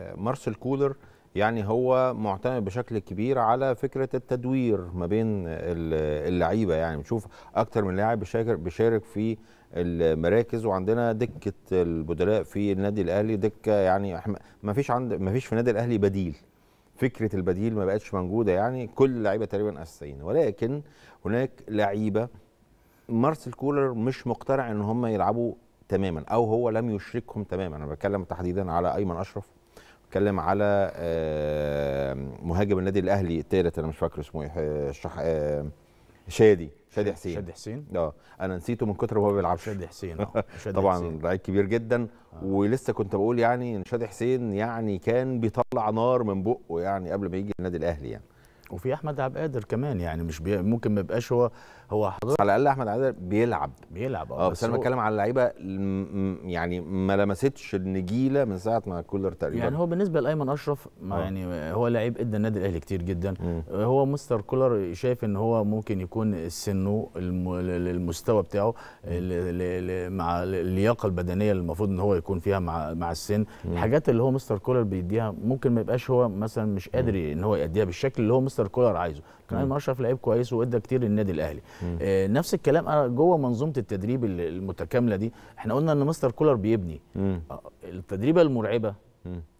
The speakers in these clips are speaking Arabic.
مارسيل كولر يعني هو معتمد بشكل كبير على فكره التدوير ما بين اللعيبه يعني بنشوف اكتر من لاعب بيشارك في المراكز وعندنا دكه البدلاء في النادي الاهلي دكه يعني ما فيش عند ما فيش في النادي الاهلي بديل فكره البديل ما بقتش موجوده يعني كل اللعيبه تقريبا اساسيين ولكن هناك لعيبه مارسيل كولر مش مقتنع ان هم يلعبوا تماما او هو لم يشركهم تماما انا بتكلم تحديدا على ايمن اشرف اتكلم على آه، مهاجم النادي الاهلي الثالث انا مش فاكر اسمه ايه آه، الشح... آه، شادي شادي حسين شادي حسين اه انا نسيته من كتر ما هو بيلعب شادي حسين اه طبعا لعيب كبير جدا آه. ولسه كنت بقول يعني ان شادي حسين يعني كان بيطلع نار من بقه يعني قبل ما يجي النادي الاهلي يعني وفي احمد عبد القادر كمان يعني مش بي... ممكن ما يبقاش هو هو حضرتك على الاقل احمد عبد القادر بيلعب بيلعب اه, آه، بس, انا بتكلم على اللعيبه يعني ما لمستش النجيله من ساعه ما كولر تقريبا يعني هو بالنسبه لايمن اشرف ما آه. يعني هو لعيب ادى النادي الاهلي كتير جدا مم. هو مستر كولر شايف ان هو ممكن يكون سنه الم... المستوى بتاعه ل... ل... مع اللياقه البدنيه اللي المفروض ان هو يكون فيها مع مع السن مم. الحاجات اللي هو مستر كولر بيديها ممكن ما يبقاش هو مثلا مش قادر ان هو يأديها بالشكل اللي هو مستر مستر كولر عايزه كان عايز اشرف لعيب كويس وادى كتير للنادي الاهلي آه نفس الكلام جوه منظومه التدريب المتكامله دي احنا قلنا ان مستر كولر بيبني آه التدريبه المرعبه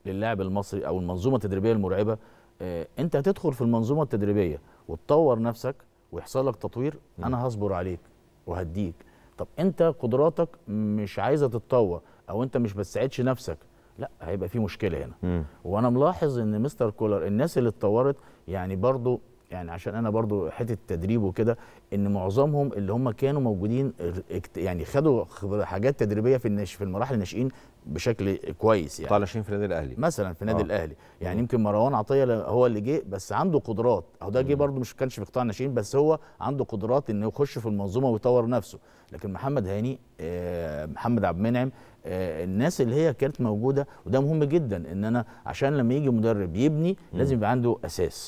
للاعب المصري او المنظومه التدريبيه المرعبه آه انت هتدخل في المنظومه التدريبيه وتطور نفسك ويحصل لك تطوير مم. انا هصبر عليك وهديك طب انت قدراتك مش عايزه تتطور او انت مش بتساعدش نفسك لا هيبقى في مشكله هنا مم. وانا ملاحظ ان مستر كولر الناس اللي اتطورت يعني برضو يعني عشان انا برضو حته التدريب وكده ان معظمهم اللي هم كانوا موجودين يعني خدوا حاجات تدريبيه في النش في المراحل الناشئين بشكل كويس يعني طالعين في النادي الاهلي مثلا في النادي آه. الاهلي يعني يمكن مروان عطيه هو اللي جه بس عنده قدرات او ده جه برضو مش كانش في قطاع الناشئين بس هو عنده قدرات انه يخش في المنظومه ويطور نفسه لكن محمد هاني آه، محمد عبد المنعم آه، الناس اللي هي كانت موجوده وده مهم جدا ان انا عشان لما يجي مدرب يبني لازم يبقى عنده اساس